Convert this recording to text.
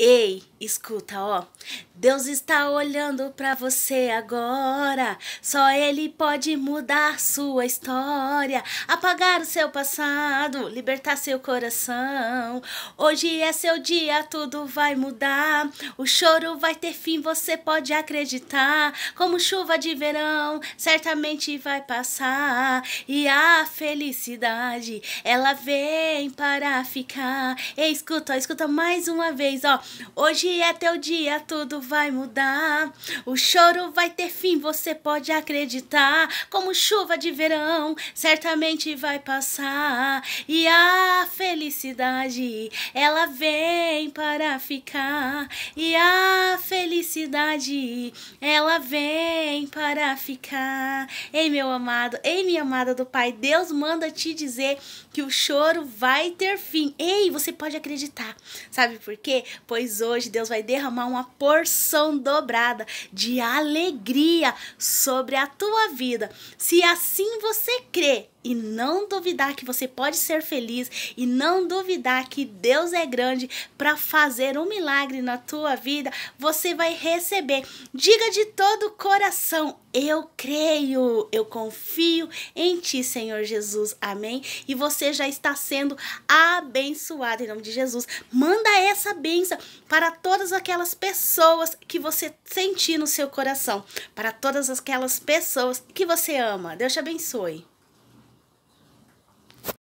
A. Escuta, ó. Deus está olhando para você agora. Só ele pode mudar sua história, apagar o seu passado, libertar seu coração. Hoje é seu dia, tudo vai mudar. O choro vai ter fim, você pode acreditar. Como chuva de verão, certamente vai passar. E a felicidade, ela vem para ficar. E escuta, ó, escuta mais uma vez, ó. Hoje é teu dia, tudo vai mudar. O choro vai ter fim, você pode acreditar. Como chuva de verão, certamente vai passar. E a felicidade, ela vem para ficar. E a felicidade, ela vem para ficar. Ei, meu amado, ei, minha amada do Pai, Deus manda te dizer que o choro vai ter fim. Ei, você pode acreditar. Sabe por quê? Pois hoje Deus vai derramar uma porção dobrada de alegria sobre a tua vida. Se assim você crê, e não duvidar que você pode ser feliz e não duvidar que Deus é grande para fazer um milagre na tua vida, você vai receber. Diga de todo o coração: eu creio, eu confio em ti, Senhor Jesus. Amém. E você já está sendo abençoado em nome de Jesus. Manda essa benção para todas aquelas pessoas que você sentir no seu coração, para todas aquelas pessoas que você ama. Deus te abençoe.